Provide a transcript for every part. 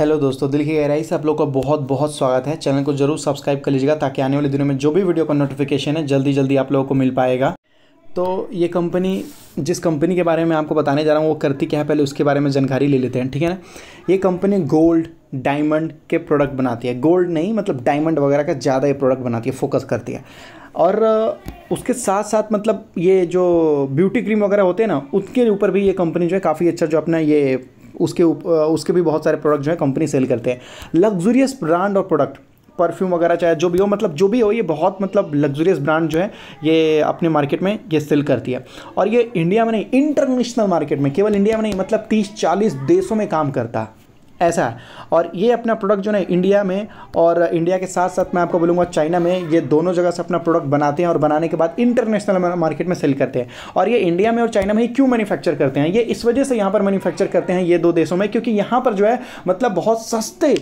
hello दोस्तों दिल की गहराई से आप लोग का बहुत बहुत स्वागत है चैनल को जरूर सब्सक्राइब कर लीजिएगा ताकि आने वाले दिनों में जो भी वीडियो का नोटिफिकेशन है जल्दी जल्दी आप लोगों को मिल पाएगा तो ये कंपनी जिस कंपनी के बारे में आपको बताने जा रहा हूँ वो करती क्या है पहले उसके बारे में जानकारी ले लेते हैं ठीक है ना ये कंपनी गोल्ड डायमंड के प्रोडक्ट बनाती है गोल्ड नहीं मतलब डायमंड वगैरह का ज़्यादा ये प्रोडक्ट बनाती है फोकस करती है और उसके साथ साथ मतलब ये जो ब्यूटी क्रीम वगैरह होते हैं ना उसके ऊपर भी ये कंपनी जो है काफ़ी अच्छा जो अपना ये उसके उप, उसके भी बहुत सारे प्रोडक्ट जो है कंपनी सेल करते हैं लग्जूरियस ब्रांड और प्रोडक्ट परफ्यूम वगैरह चाहे जो भी हो मतलब जो भी हो ये बहुत मतलब लग्जूरियस ब्रांड जो है ये अपने मार्केट में ये सेल करती है और ये इंडिया में नहीं इंटरनेशनल मार्केट में केवल इंडिया में नहीं मतलब तीस चालीस देशों में काम करता है ऐसा है और ये अपना प्रोडक्ट जो ना इंडिया में और इंडिया के साथ साथ मैं आपको बोलूँगा चाइना में ये दोनों जगह से अपना प्रोडक्ट बनाते हैं और बनाने के बाद इंटरनेशनल मार्केट में सेल करते हैं और ये इंडिया में और चाइना में ही क्यों मैन्युफैक्चर करते हैं ये इस वजह से यहाँ पर मैन्युफैक्चर करते हैं ये दो देशों में क्योंकि यहाँ पर जो है मतलब बहुत सस्ते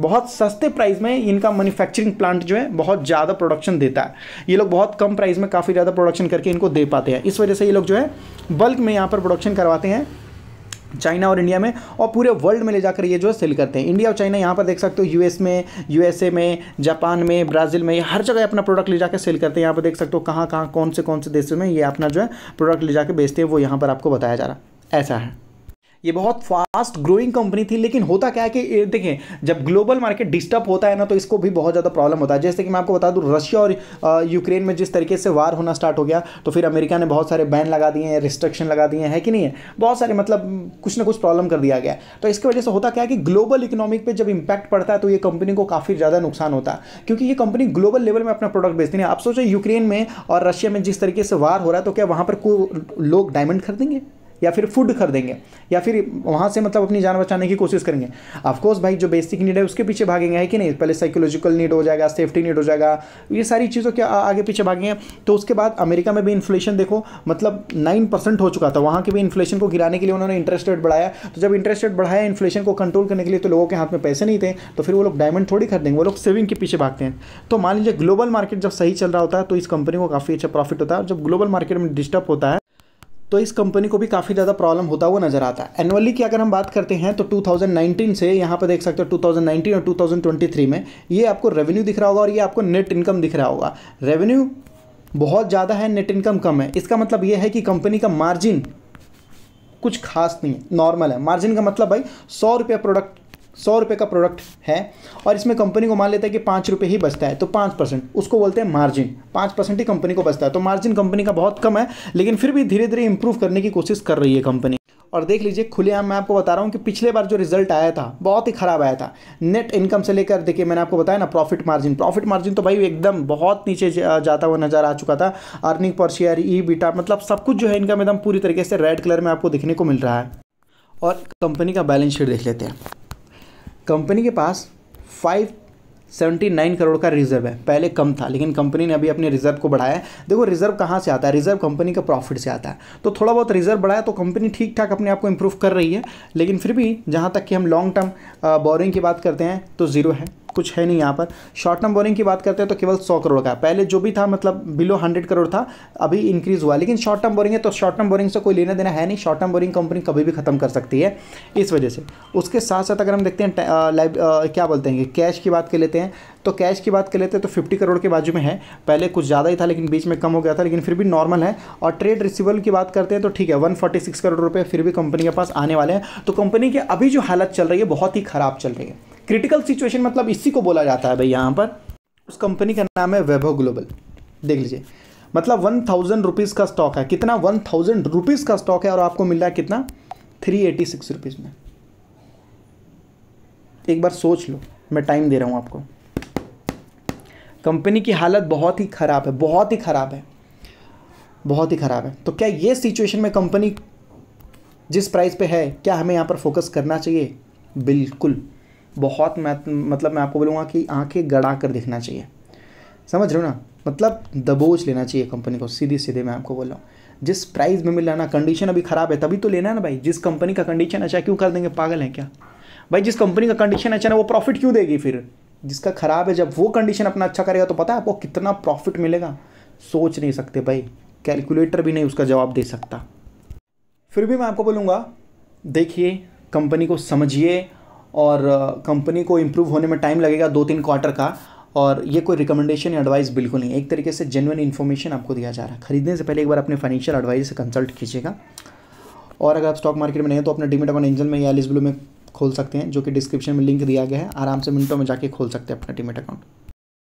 बहुत सस्ते प्राइस में इनका मैन्युफैक्चरिंग प्लांट जो है बहुत ज़्यादा प्रोडक्शन देता है ये लोग बहुत कम प्राइस में काफ़ी ज़्यादा प्रोडक्शन करके इनको दे पाते हैं इस वजह से ये लोग जो है बल्क में यहाँ पर प्रोडक्शन करवाते हैं चाइना और इंडिया में और पूरे वर्ल्ड में ले जाकर ये जो है सेल करते हैं इंडिया और चाइना यहाँ पर देख सकते हो यूएस में यूएसए में जापान में ब्राज़ील में हर जगह अपना प्रोडक्ट ले जाकर सेल करते हैं यहाँ पर देख सकते हो कहाँ कहाँ कौन से कौन से देशों में ये अपना जो है प्रोडक्ट ले जाकर बेचते हैं वो यहाँ पर आपको बताया जा रहा है ऐसा है ये बहुत फास्ट ग्रोइंग कंपनी थी लेकिन होता क्या है कि देखें जब ग्लोबल मार्केट डिस्टर्ब होता है ना तो इसको भी बहुत ज़्यादा प्रॉब्लम होता है जैसे कि मैं आपको बता दूँ रशिया और यूक्रेन में जिस तरीके से वार होना स्टार्ट हो गया तो फिर अमेरिका ने बहुत सारे बैन लगा दिए हैं रिस्ट्रिक्शन लगा दिए हैं कि नहीं है बहुत सारे मतलब कुछ ना कुछ प्रॉब्लम कर दिया गया तो इसकी वजह से होता क्या है कि ग्लोबल इकोनॉमिक पर जब इम्पैक्ट पड़ता है तो ये कंपनी को काफ़ी ज़्यादा नुकसान होता है क्योंकि ये कंपनी ग्लोबल लेवल में अपना प्रोडक्ट बेचती है आप सोचो यूक्रेन में और रशिया में जिस तरीके से वार हो रहा है तो क्या वहाँ पर लोग डायमंड खरीदेंगे या फिर फूड खरीदेंगे या फिर वहाँ से मतलब अपनी जान बचाने की कोशिश करेंगे ऑफकोर्स भाई जो बेसिक नीड है उसके पीछे भागेंगे है कि नहीं पहले साइकोलॉजिकल नीड हो जाएगा सेफ्टी नीड हो जाएगा ये सारी चीज़ों के आगे पीछे भागेंगे तो उसके बाद अमेरिका में भी इन्फ्लेशन देखो मतलब नाइन परसेंट हो चुका था वहाँ के भी इन्फ्लेशन को गिराने के लिए उन्होंने इंटरेस्ट रेट बढ़ाया तो जब इंटरेस्ट रेट बढ़ाया इन्फ्लेशन को कंट्रोल करने के लिए तो लोगों के हाथ में पैसे नहीं थे तो फिर वो लोग डायमंड थोड़ी खरीदेंगे वो लोग सेविंग के पीछे भागते हैं तो मान लीजिए ग्लोबल मार्केट जब सही चल रहा होता है तो इस कंपनी को काफ़ी अच्छा प्रॉफिट होता है जब ग्लोबल मार्केट में डिस्टर्ब होता है तो इस कंपनी को भी काफ़ी ज़्यादा प्रॉब्लम होता हुआ नजर आता है एनुअली की अगर हम बात करते हैं तो 2019 से यहाँ पर देख सकते हो 2019 और 2023 में ये आपको रेवेन्यू दिख रहा होगा और ये आपको नेट इनकम दिख रहा होगा रेवेन्यू बहुत ज़्यादा है नेट इनकम कम है इसका मतलब ये है कि कंपनी का मार्जिन कुछ खास नहीं है नॉर्मल है मार्जिन का मतलब भाई सौ रुपया प्रोडक्ट सौ रुपये का प्रोडक्ट है और इसमें कंपनी को मान लेता है कि पाँच रुपये ही बचता है तो पाँच परसेंट उसको बोलते हैं मार्जिन पाँच परसेंट ही कंपनी को बचता है तो मार्जिन कंपनी का बहुत कम है लेकिन फिर भी धीरे धीरे इंप्रूव करने की कोशिश कर रही है कंपनी और देख लीजिए खुलेआम मैं आपको बता रहा हूँ कि पिछले बार जो रिजल्ट आया था बहुत ही खराब आया था नेट इनकम से लेकर देखिए मैंने आपको बताया ना प्रॉफिट मार्जिन प्रॉफिट मार्जिन तो भाई एकदम बहुत नीचे जाता हुआ नज़र आ चुका था अर्निंग पर शेयर ई बीटा मतलब सब कुछ जो है इनकम एकदम पूरी तरीके से रेड कलर में आपको देखने को मिल रहा है और कंपनी का बैलेंस शीट देख लेते हैं कंपनी के पास फाइव सेवेंटी नाइन करोड़ का रिजर्व है पहले कम था लेकिन कंपनी ने अभी अपने रिजर्व को बढ़ाया है देखो रिजर्व कहाँ से आता है रिजर्व कंपनी का प्रॉफिट से आता है तो थोड़ा बहुत रिजर्व बढ़ाया तो कंपनी ठीक ठाक अपने आप को इम्प्रूव कर रही है लेकिन फिर भी जहाँ तक कि हम लॉन्ग टर्म बोरिंग की बात करते हैं तो ज़ीरो है कुछ है नहीं यहाँ पर शॉर्ट टर्म बोरिंग की बात करते हैं तो केवल सौ करोड़ का पहले जो भी था मतलब बिलो हंड्रेड करोड़ था अभी इंक्रीज़ हुआ लेकिन शॉर्ट टर्म बोरिंग है तो शॉर्ट टर्म बोरिंग से कोई लेना देना है नहीं शॉर्ट टर्म बोरिंग कंपनी कभी भी खत्म कर सकती है इस वजह से उसके साथ साथ अगर हम देखते हैं लाइव क्या बोलते हैं कैश की बात कर लेते हैं तो कैश की बात कर लेते हैं तो फिफ्टी करोड़ के बाजू में है पहले कुछ ज़्यादा ही था लेकिन बीच में कम हो गया था लेकिन फिर भी नॉर्मल है और ट्रेड रिसिवल की बात करते हैं तो ठीक है वन फोर्टी सिक्स करोड़ रुपये फिर भी कंपनी के पास आने वाले हैं तो कंपनी की अभी जो हालत चल रही है बहुत ही ख़राब चल रही है क्रिटिकल सिचुएशन मतलब इसी को बोला जाता है भाई यहाँ पर उस कंपनी का नाम है वेभो ग्लोबल देख लीजिए मतलब वन थाउजेंड रुपीज़ का स्टॉक है कितना वन थाउजेंड रुपीज़ का स्टॉक है और आपको मिल रहा है कितना थ्री एटी सिक्स रुपीज़ में एक बार सोच लो मैं टाइम दे रहा हूँ आपको कंपनी की हालत बहुत ही ख़राब है बहुत ही ख़राब है बहुत ही ख़राब है तो क्या ये सिचुएशन में कंपनी जिस प्राइस पे है क्या हमें यहाँ पर फोकस करना चाहिए बिल्कुल बहुत मतलब मैं आपको बोलूँगा कि आंखें गड़ा कर देखना चाहिए समझ रहे हो ना मतलब दबोच लेना चाहिए कंपनी को सीधे सीधे मैं आपको बोल रहा हूँ जिस प्राइस में मिल रहा ना कंडीशन अभी ख़राब है तभी तो लेना है ना भाई जिस कंपनी का कंडीशन अच्छा क्यों कर देंगे पागल है क्या भाई जिस कंपनी का कंडीशन अच्छा ना वो प्रॉफिट क्यों देगी फिर जिसका ख़राब है जब वो कंडीशन अपना अच्छा करेगा तो पता है आपको कितना प्रॉफिट मिलेगा सोच नहीं सकते भाई कैलकुलेटर भी नहीं उसका जवाब दे सकता फिर भी मैं आपको बोलूँगा देखिए कंपनी को समझिए और कंपनी को इम्प्रूव होने में टाइम लगेगा दो तीन क्वार्टर का और ये कोई रिकमेंडेशन या एडवाइस बिल्कुल नहीं एक तरीके से जेनुअन इन्फॉर्मेशन आपको दिया जा रहा है खरीदने से पहले एक बार अपने फाइनेंशियल एडवाइज से कंसल्ट कीजिएगा और अगर आप स्टॉक मार्केट में नहीं हो तो अपने डीमेट अकाउंट एंजल में या एलिस ब्लू में खोल सकते हैं जो कि डिस्क्रिप्शन में लिंक दिया गया है आराम से मिनटों में जाके खोल सकते हैं अपना डीमेट अकाउंट